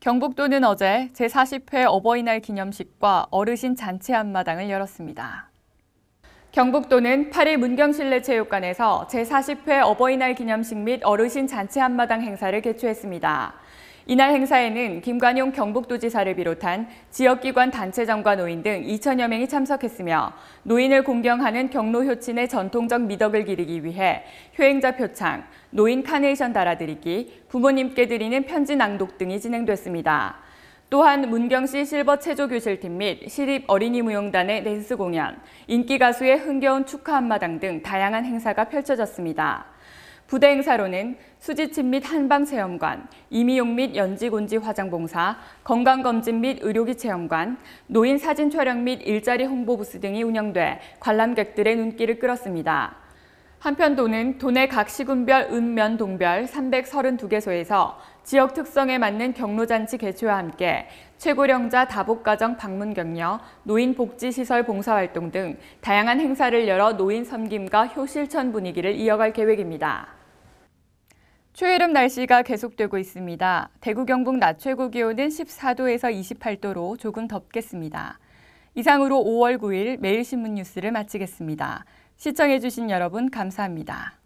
경북도는 어제 제40회 어버이날 기념식과 어르신 잔치 한마당을 열었습니다. 경북도는 8일 문경실내체육관에서 제40회 어버이날 기념식 및 어르신 잔치 한마당 행사를 개최했습니다. 이날 행사에는 김관용 경북도지사를 비롯한 지역기관 단체장과 노인 등 2천여 명이 참석했으며 노인을 공경하는 경로효친의 전통적 미덕을 기리기 위해 효행자 표창, 노인 카네이션 달아드리기, 부모님께 드리는 편지 낭독 등이 진행됐습니다. 또한 문경시 실버 체조 교실팀 및 시립 어린이 무용단의 댄스 공연, 인기 가수의 흥겨운 축하 한마당 등 다양한 행사가 펼쳐졌습니다. 부대 행사로는 수지침 및 한방체험관, 이미용 및 연지곤지 화장봉사, 건강검진 및 의료기 체험관, 노인 사진 촬영 및 일자리 홍보부스 등이 운영돼 관람객들의 눈길을 끌었습니다. 한편도는 도내 각 시군별 읍면 동별 332개소에서 지역 특성에 맞는 경로잔치 개최와 함께 최고령자 다복가정 방문 격려, 노인복지시설 봉사활동 등 다양한 행사를 열어 노인 섬김과 효실천 분위기를 이어갈 계획입니다. 초여름 날씨가 계속되고 있습니다. 대구 경북 낮 최고 기온은 14도에서 28도로 조금 덥겠습니다. 이상으로 5월 9일 매일신문 뉴스를 마치겠습니다. 시청해주신 여러분 감사합니다.